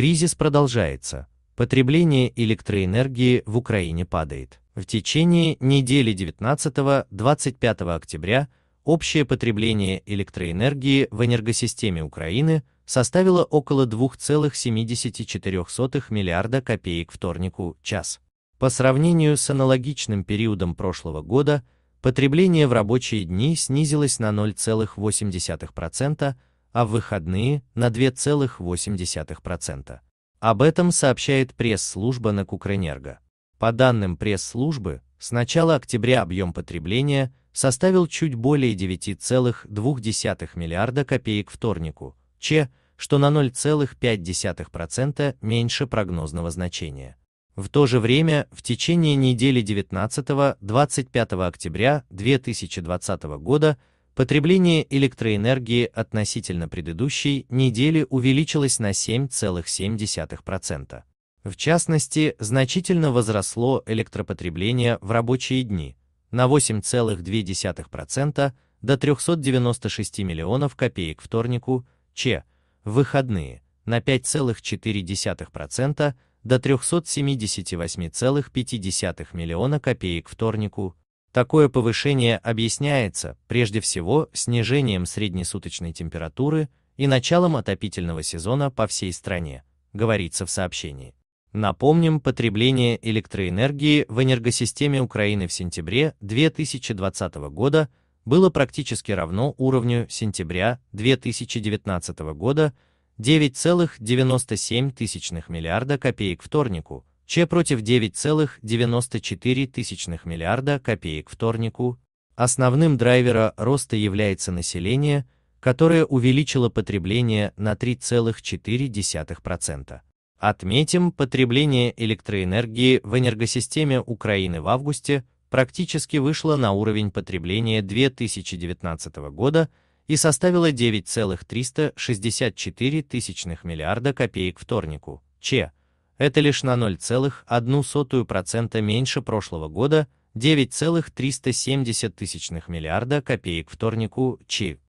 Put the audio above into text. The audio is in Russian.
Кризис продолжается. Потребление электроэнергии в Украине падает. В течение недели 19-25 октября общее потребление электроэнергии в энергосистеме Украины составило около 2,74 миллиарда копеек вторнику час. По сравнению с аналогичным периодом прошлого года, потребление в рабочие дни снизилось на 0,8%, а в выходные на 2,8%. Об этом сообщает пресс-служба Накукрэнерго. По данным пресс-службы, с начала октября объем потребления составил чуть более 9,2 миллиарда копеек вторнику, че, что на 0,5% меньше прогнозного значения. В то же время, в течение недели 19-25 октября 2020 года Потребление электроэнергии относительно предыдущей недели увеличилось на 7,7%. В частности, значительно возросло электропотребление в рабочие дни на 8,2% до 396 миллионов копеек вторнику, ч. в выходные на 5,4% до 378,5 миллиона копеек вторнику, Такое повышение объясняется, прежде всего, снижением среднесуточной температуры и началом отопительного сезона по всей стране, говорится в сообщении. Напомним, потребление электроэнергии в энергосистеме Украины в сентябре 2020 года было практически равно уровню сентября 2019 года 9,97 миллиарда копеек вторнику – Че против 9,94 миллиарда копеек вторнику. Основным драйвера роста является население, которое увеличило потребление на 3,4%. Отметим, потребление электроэнергии в энергосистеме Украины в августе практически вышло на уровень потребления 2019 года и составило 9,364 миллиарда копеек вторнику, че это лишь на 0,01% меньше прошлого года, 9,370 миллиарда копеек вторнику ЧИ.